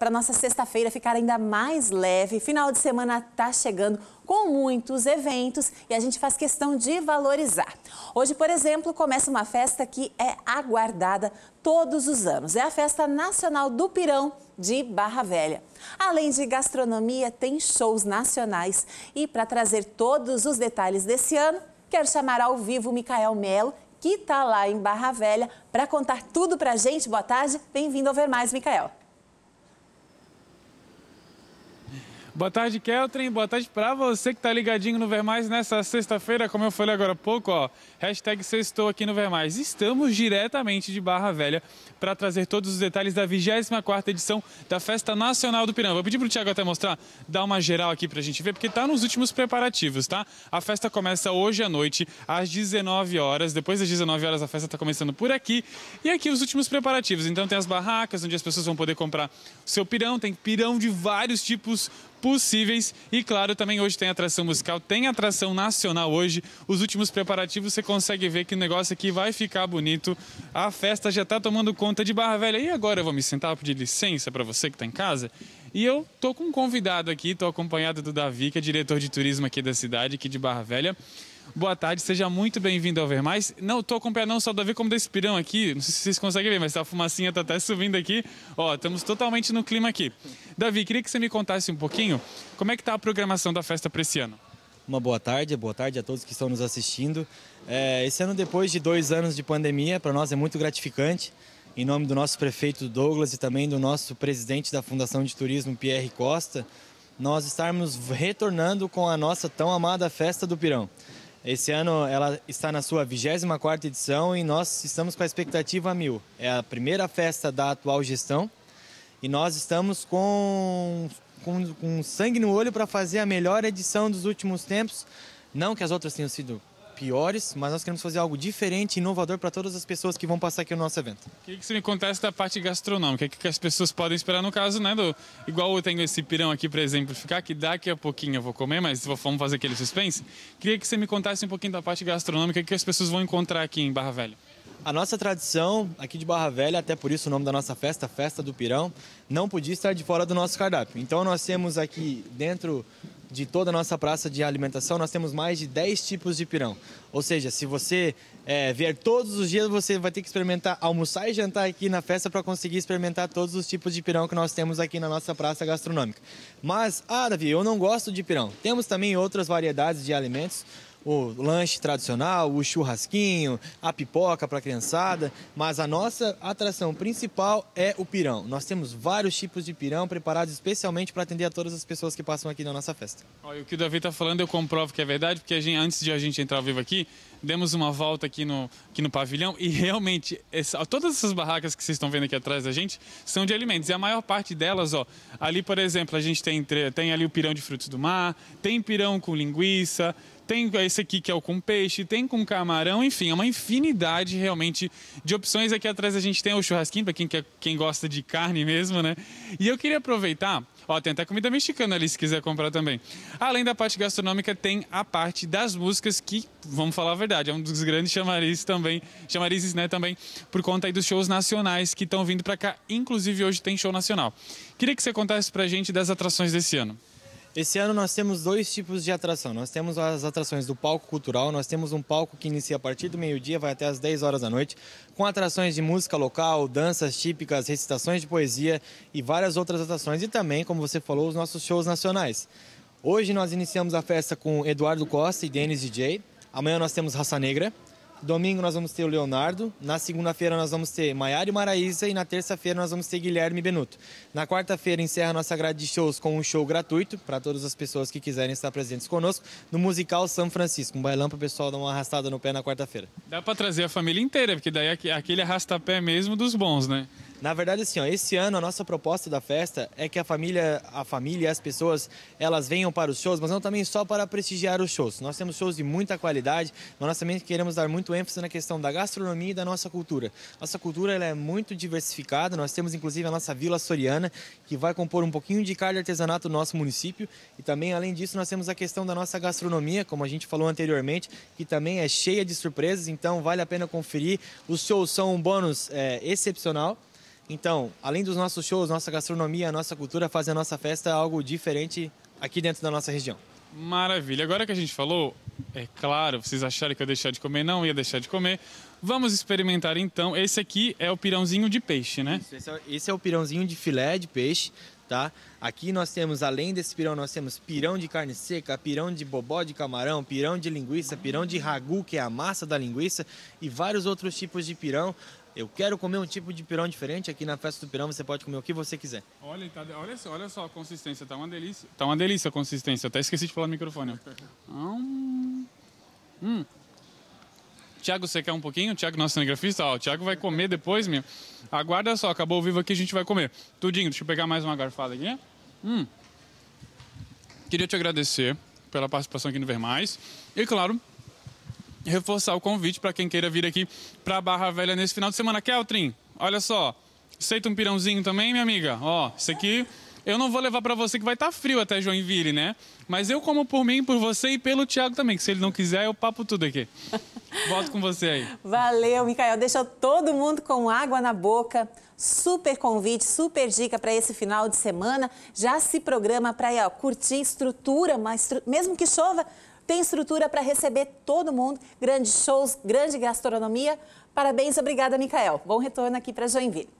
para nossa sexta-feira ficar ainda mais leve. Final de semana está chegando com muitos eventos e a gente faz questão de valorizar. Hoje, por exemplo, começa uma festa que é aguardada todos os anos. É a Festa Nacional do Pirão de Barra Velha. Além de gastronomia, tem shows nacionais. E para trazer todos os detalhes desse ano, quero chamar ao vivo o Micael Melo, que está lá em Barra Velha, para contar tudo para a gente. Boa tarde, bem-vindo ao Ver Mais, Micael. Boa tarde, Keltrin. Boa tarde para você que está ligadinho no Vermais nessa sexta-feira, como eu falei agora há pouco, ó. Hashtag sextou aqui no Vermais. Estamos diretamente de Barra Velha para trazer todos os detalhes da 24ª edição da Festa Nacional do Pirão. Vou pedir para o Thiago até mostrar, dar uma geral aqui para a gente ver, porque está nos últimos preparativos, tá? A festa começa hoje à noite, às 19 horas. Depois das 19 horas a festa está começando por aqui. E aqui os últimos preparativos. Então tem as barracas, onde as pessoas vão poder comprar o seu pirão. Tem pirão de vários tipos, possíveis. E claro, também hoje tem atração musical, tem atração nacional hoje. Os últimos preparativos você consegue ver que o negócio aqui vai ficar bonito. A festa já está tomando conta de Barra Velha. E agora eu vou me sentar, pedir licença para você que está em casa. E eu tô com um convidado aqui, tô acompanhado do Davi, que é diretor de turismo aqui da cidade, aqui de Barra Velha boa tarde, seja muito bem-vindo ao Ver Mais. Não, tô com o pé não só do Davi como do Espirão aqui, não sei se vocês conseguem ver, mas tá a fumacinha tá até subindo aqui. Ó, estamos totalmente no clima aqui. Davi, queria que você me contasse um pouquinho como é que tá a programação da festa para esse ano. Uma boa tarde, boa tarde a todos que estão nos assistindo. É, esse ano, depois de dois anos de pandemia, para nós é muito gratificante. Em nome do nosso prefeito Douglas e também do nosso presidente da Fundação de Turismo, Pierre Costa, nós estarmos retornando com a nossa tão amada Festa do Pirão. Esse ano ela está na sua 24ª edição e nós estamos com a expectativa mil. É a primeira festa da atual gestão e nós estamos com, com, com sangue no olho para fazer a melhor edição dos últimos tempos. Não que as outras tenham sido piores, mas nós queremos fazer algo diferente, inovador para todas as pessoas que vão passar aqui no nosso evento. O que, que você me contasse da parte gastronômica? O que, que as pessoas podem esperar no caso, né? Do, igual eu tenho esse pirão aqui para exemplificar, que daqui a pouquinho eu vou comer, mas vamos fazer aquele suspense. Queria que você me contasse um pouquinho da parte gastronômica, o que as pessoas vão encontrar aqui em Barra Velha. A nossa tradição aqui de Barra Velha, até por isso o nome da nossa festa, Festa do Pirão, não podia estar de fora do nosso cardápio. Então nós temos aqui dentro de toda a nossa praça de alimentação, nós temos mais de 10 tipos de pirão. Ou seja, se você é, vier todos os dias, você vai ter que experimentar, almoçar e jantar aqui na festa para conseguir experimentar todos os tipos de pirão que nós temos aqui na nossa praça gastronômica. Mas, ah, Davi, eu não gosto de pirão. Temos também outras variedades de alimentos o lanche tradicional, o churrasquinho, a pipoca para a criançada, mas a nossa atração principal é o pirão. Nós temos vários tipos de pirão preparados especialmente para atender a todas as pessoas que passam aqui na nossa festa. Olha, o que o Davi está falando eu comprovo que é verdade, porque gente, antes de a gente entrar ao vivo aqui, demos uma volta aqui no, aqui no pavilhão e realmente essa, todas essas barracas que vocês estão vendo aqui atrás da gente são de alimentos e a maior parte delas, ó, ali por exemplo, a gente tem, tem ali o pirão de frutos do mar, tem pirão com linguiça, tem esse aqui que é o com peixe, tem com camarão, enfim, é uma infinidade realmente de opções. Aqui atrás a gente tem o churrasquinho, para quem, quer, quem gosta de carne mesmo, né? E eu queria aproveitar, ó, tem até comida mexicana ali se quiser comprar também. Além da parte gastronômica, tem a parte das músicas que, vamos falar a verdade, é um dos grandes chamarizes também, chamarizes, né, também, por conta aí dos shows nacionais que estão vindo para cá, inclusive hoje tem show nacional. Queria que você contasse pra gente das atrações desse ano. Esse ano nós temos dois tipos de atração. Nós temos as atrações do palco cultural, nós temos um palco que inicia a partir do meio-dia, vai até as 10 horas da noite, com atrações de música local, danças típicas, recitações de poesia e várias outras atrações. E também, como você falou, os nossos shows nacionais. Hoje nós iniciamos a festa com Eduardo Costa e Denis DJ. Amanhã nós temos Raça Negra, Domingo nós vamos ter o Leonardo, na segunda-feira nós vamos ter Maiara e Maraísa e na terça-feira nós vamos ter Guilherme Benuto. Na quarta-feira encerra nossa grade de shows com um show gratuito para todas as pessoas que quiserem estar presentes conosco no musical São Francisco, um bailão para o pessoal dar uma arrastada no pé na quarta-feira. Dá para trazer a família inteira, porque daí é aquele pé mesmo dos bons, né? Na verdade, assim, ó, esse ano a nossa proposta da festa é que a família, a família e as pessoas, elas venham para os shows, mas não também só para prestigiar os shows. Nós temos shows de muita qualidade, mas nós também queremos dar muito ênfase na questão da gastronomia e da nossa cultura. Nossa cultura ela é muito diversificada, nós temos inclusive a nossa Vila Soriana, que vai compor um pouquinho de carne artesanato do nosso município, e também, além disso, nós temos a questão da nossa gastronomia, como a gente falou anteriormente, que também é cheia de surpresas, então vale a pena conferir. Os shows são um bônus é, excepcional. Então, além dos nossos shows, nossa gastronomia, nossa cultura, fazer a nossa festa é algo diferente aqui dentro da nossa região. Maravilha. Agora que a gente falou, é claro, vocês acharam que eu ia deixar de comer, não ia deixar de comer. Vamos experimentar então. Esse aqui é o pirãozinho de peixe, né? Isso, esse, é, esse é o pirãozinho de filé de peixe, tá? Aqui nós temos, além desse pirão, nós temos pirão de carne seca, pirão de bobó de camarão, pirão de linguiça, pirão de ragu, que é a massa da linguiça, e vários outros tipos de pirão. Eu quero comer um tipo de pirão diferente. Aqui na festa do pirão você pode comer o que você quiser. Olha, tá, olha, só, olha só a consistência, tá uma delícia. Tá uma delícia a consistência. Até esqueci de falar no microfone. hum. hum. Tiago, você quer um pouquinho? Tiago, nosso cinegrafista, ó, o Tiago vai comer depois, meu. Aguarda só, acabou o vivo aqui, a gente vai comer. Tudinho, deixa eu pegar mais uma garfada aqui. Hum. Queria te agradecer pela participação aqui no Vermais. E claro, reforçar o convite para quem queira vir aqui para Barra Velha nesse final de semana. Keltrin, olha só, aceita um pirãozinho também, minha amiga? Ó, isso aqui eu não vou levar para você que vai estar tá frio até Joinville, né? Mas eu como por mim, por você e pelo Thiago também, que se ele não quiser, eu papo tudo aqui. Volto com você aí. Valeu, Micael. Deixou todo mundo com água na boca. Super convite, super dica para esse final de semana. Já se programa para curtir estrutura, mas mesmo que chova, tem estrutura para receber todo mundo, grandes shows, grande gastronomia. Parabéns, obrigada, Micael. Bom retorno aqui para Joinville.